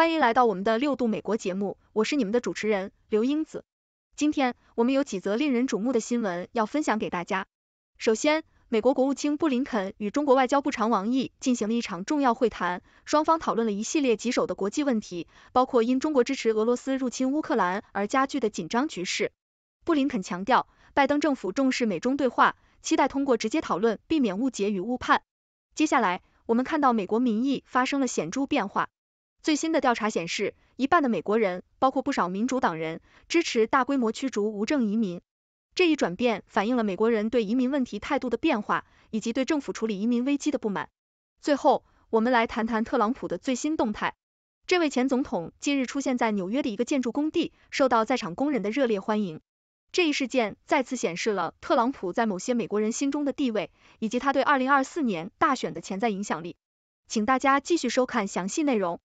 欢迎来到我们的六度美国节目，我是你们的主持人刘英子。今天我们有几则令人瞩目的新闻要分享给大家。首先，美国国务卿布林肯与中国外交部长王毅进行了一场重要会谈，双方讨论了一系列棘手的国际问题，包括因中国支持俄罗斯入侵乌克兰而加剧的紧张局势。布林肯强调，拜登政府重视美中对话，期待通过直接讨论避免误解与误判。接下来，我们看到美国民意发生了显著变化。最新的调查显示，一半的美国人，包括不少民主党人，支持大规模驱逐无证移民。这一转变反映了美国人对移民问题态度的变化，以及对政府处理移民危机的不满。最后，我们来谈谈特朗普的最新动态。这位前总统近日出现在纽约的一个建筑工地，受到在场工人的热烈欢迎。这一事件再次显示了特朗普在某些美国人心中的地位，以及他对2024年大选的潜在影响力。请大家继续收看详细内容。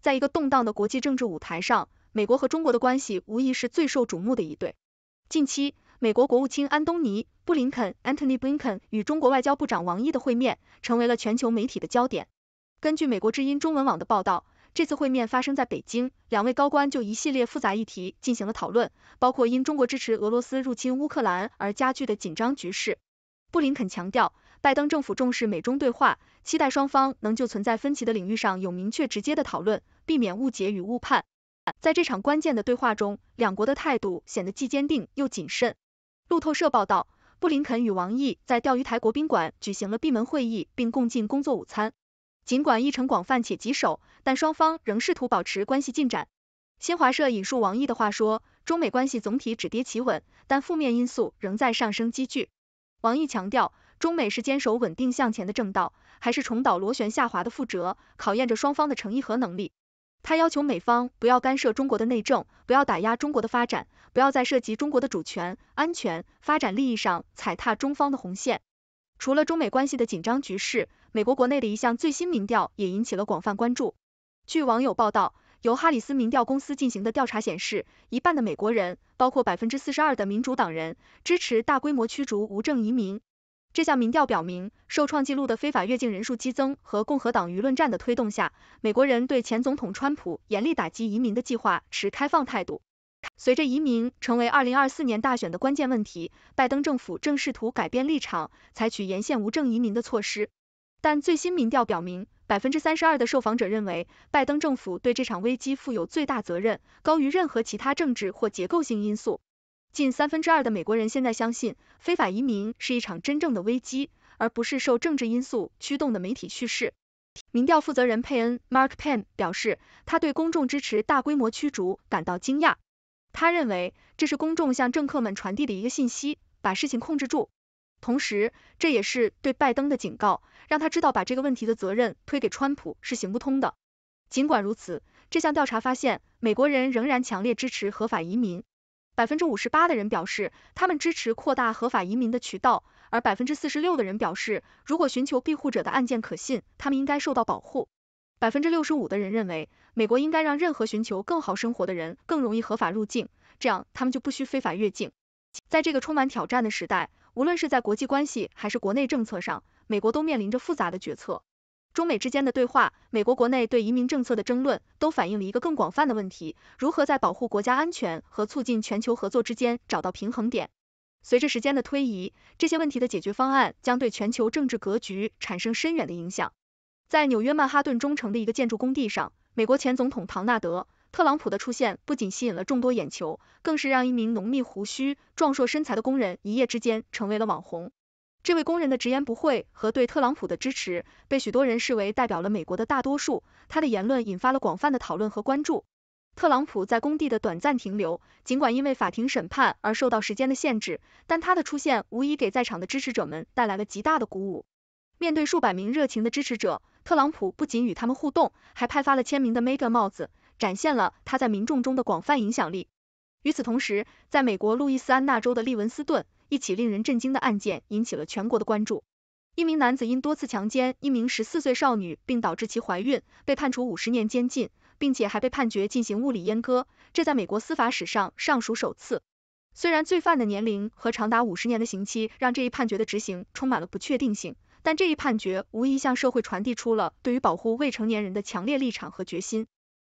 在一个动荡的国际政治舞台上，美国和中国的关系无疑是最受瞩目的一对。近期，美国国务卿安东尼·布林肯 （Antony Blinken） 与中国外交部长王毅的会面成为了全球媒体的焦点。根据美国之音中文网的报道，这次会面发生在北京，两位高官就一系列复杂议题进行了讨论，包括因中国支持俄罗斯入侵乌克兰而加剧的紧张局势。布林肯强调，拜登政府重视美中对话，期待双方能就存在分歧的领域上有明确直接的讨论，避免误解与误判。在这场关键的对话中，两国的态度显得既坚定又谨慎。路透社报道，布林肯与王毅在钓鱼台国宾馆举行了闭门会议，并共进工作午餐。尽管议程广泛且棘手，但双方仍试图保持关系进展。新华社引述王毅的话说：“中美关系总体止跌企稳，但负面因素仍在上升积聚。”王毅强调。中美是坚守稳定向前的正道，还是重蹈螺旋下滑的覆辙，考验着双方的诚意和能力。他要求美方不要干涉中国的内政，不要打压中国的发展，不要在涉及中国的主权、安全、发展利益上踩踏中方的红线。除了中美关系的紧张局势，美国国内的一项最新民调也引起了广泛关注。据网友报道，由哈里斯民调公司进行的调查显示，一半的美国人，包括百分之四十二的民主党人，支持大规模驱逐无证移民。这项民调表明，受创纪录的非法越境人数激增和共和党舆论战的推动下，美国人对前总统川普严厉打击移民的计划持开放态度。随着移民成为二零二四年大选的关键问题，拜登政府正试图改变立场，采取沿线无证移民的措施。但最新民调表明，百分之三十二的受访者认为，拜登政府对这场危机负有最大责任，高于任何其他政治或结构性因素。近三分之二的美国人现在相信非法移民是一场真正的危机，而不是受政治因素驱动的媒体叙事。民调负责人佩恩 Mark p e n n 表示，他对公众支持大规模驱逐感到惊讶。他认为这是公众向政客们传递的一个信息，把事情控制住。同时，这也是对拜登的警告，让他知道把这个问题的责任推给川普是行不通的。尽管如此，这项调查发现，美国人仍然强烈支持合法移民。百分之五十八的人表示，他们支持扩大合法移民的渠道，而百分之四十六的人表示，如果寻求庇护者的案件可信，他们应该受到保护。百分之六十五的人认为，美国应该让任何寻求更好生活的人更容易合法入境，这样他们就不需非法越境。在这个充满挑战的时代，无论是在国际关系还是国内政策上，美国都面临着复杂的决策。中美之间的对话，美国国内对移民政策的争论，都反映了一个更广泛的问题：如何在保护国家安全和促进全球合作之间找到平衡点。随着时间的推移，这些问题的解决方案将对全球政治格局产生深远的影响。在纽约曼哈顿中城的一个建筑工地上，美国前总统唐纳德·特朗普的出现不仅吸引了众多眼球，更是让一名浓密胡须、壮硕身材的工人一夜之间成为了网红。这位工人的直言不讳和对特朗普的支持，被许多人视为代表了美国的大多数。他的言论引发了广泛的讨论和关注。特朗普在工地的短暂停留，尽管因为法庭审判而受到时间的限制，但他的出现无疑给在场的支持者们带来了极大的鼓舞。面对数百名热情的支持者，特朗普不仅与他们互动，还派发了签名的 mega 帽子，展现了他在民众中的广泛影响力。与此同时，在美国路易斯安那州的利文斯顿，一起令人震惊的案件引起了全国的关注。一名男子因多次强奸一名十四岁少女，并导致其怀孕，被判处五十年监禁，并且还被判决进行物理阉割，这在美国司法史上尚属首次。虽然罪犯的年龄和长达五十年的刑期让这一判决的执行充满了不确定性，但这一判决无疑向社会传递出了对于保护未成年人的强烈立场和决心。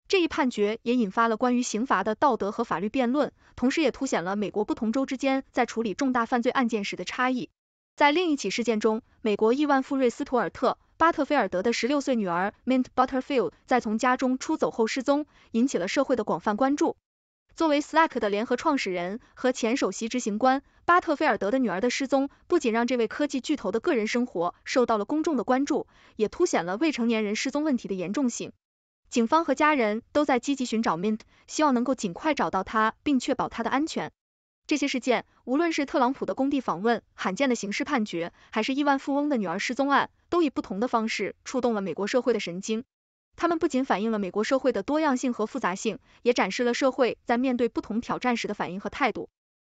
这一判决也引发了关于刑罚的道德和法律辩论，同时也凸显了美国不同州之间在处理重大犯罪案件时的差异。在另一起事件中，美国亿万富瑞斯·图尔特·巴特菲尔德的十六岁女儿 Mint Butterfield 在从家中出走后失踪，引起了社会的广泛关注。作为 Slack 的联合创始人和前首席执行官，巴特菲尔德的女儿的失踪不仅让这位科技巨头的个人生活受到了公众的关注，也凸显了未成年人失踪问题的严重性。警方和家人都在积极寻找 Mint，希望能够尽快找到他，并确保他的安全。这些事件，无论是特朗普的工地访问、罕见的刑事判决，还是亿万富翁的女儿失踪案，都以不同的方式触动了美国社会的神经。他们不仅反映了美国社会的多样性和复杂性，也展示了社会在面对不同挑战时的反应和态度。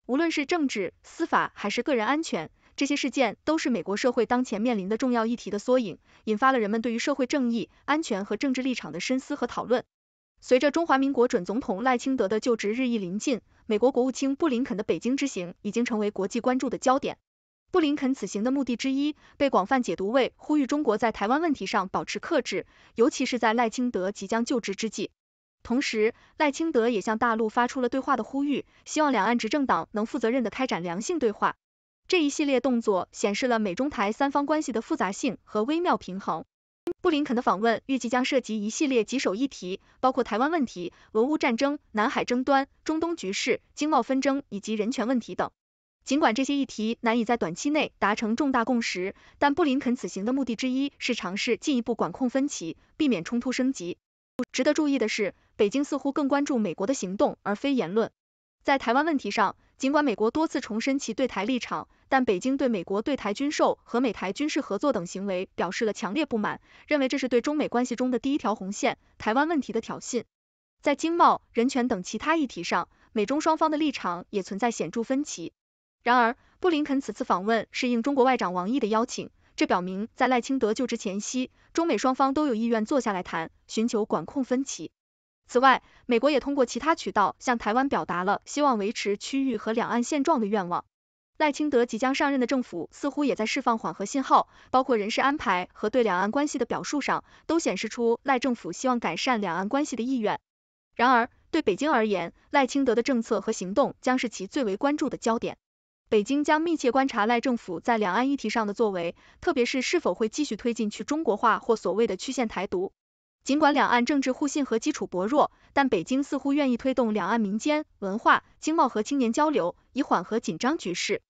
无论是政治、司法还是个人安全。这些事件都是美国社会当前面临的重要议题的缩影，引发了人们对于社会正义、安全和政治立场的深思和讨论。随着中华民国准总统赖清德的就职日益临近，美国国务卿布林肯的北京之行已经成为国际关注的焦点。布林肯此行的目的之一，被广泛解读为呼吁中国在台湾问题上保持克制，尤其是在赖清德即将就职之际。同时，赖清德也向大陆发出了对话的呼吁，希望两岸执政党能负责任地开展良性对话。这一系列动作显示了美中台三方关系的复杂性和微妙平衡。布林肯的访问预计将涉及一系列棘手议题，包括台湾问题、俄乌战争、南海争端、中东局势、经贸纷争以及人权问题等。尽管这些议题难以在短期内达成重大共识，但布林肯此行的目的之一是尝试进一步管控分歧，避免冲突升级。值得注意的是，北京似乎更关注美国的行动而非言论。在台湾问题上，尽管美国多次重申其对台立场，但北京对美国对台军售和美台军事合作等行为表示了强烈不满，认为这是对中美关系中的第一条红线——台湾问题的挑衅。在经贸、人权等其他议题上，美中双方的立场也存在显著分歧。然而，布林肯此次访问是应中国外长王毅的邀请，这表明在赖清德就职前夕，中美双方都有意愿坐下来谈，寻求管控分歧。此外，美国也通过其他渠道向台湾表达了希望维持区域和两岸现状的愿望。赖清德即将上任的政府似乎也在释放缓和信号，包括人事安排和对两岸关系的表述上，都显示出赖政府希望改善两岸关系的意愿。然而，对北京而言，赖清德的政策和行动将是其最为关注的焦点。北京将密切观察赖政府在两岸议题上的作为，特别是是否会继续推进去中国化或所谓的曲线台独。尽管两岸政治互信和基础薄弱，但北京似乎愿意推动两岸民间、文化、经贸和青年交流，以缓和紧张局势。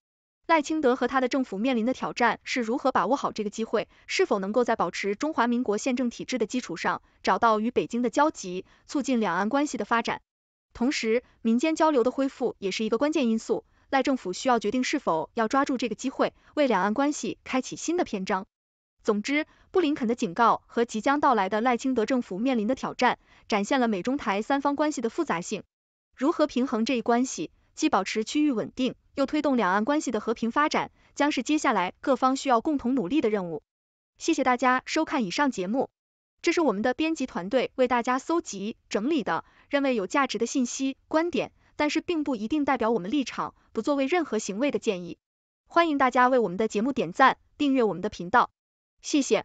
赖清德和他的政府面临的挑战是如何把握好这个机会，是否能够在保持中华民国宪政体制的基础上，找到与北京的交集，促进两岸关系的发展。同时，民间交流的恢复也是一个关键因素。赖政府需要决定是否要抓住这个机会，为两岸关系开启新的篇章。总之，布林肯的警告和即将到来的赖清德政府面临的挑战，展现了美中台三方关系的复杂性。如何平衡这一关系，既保持区域稳定，又推动两岸关系的和平发展，将是接下来各方需要共同努力的任务。谢谢大家收看以上节目，这是我们的编辑团队为大家搜集整理的，认为有价值的信息观点，但是并不一定代表我们立场，不作为任何行为的建议。欢迎大家为我们的节目点赞，订阅我们的频道。谢谢。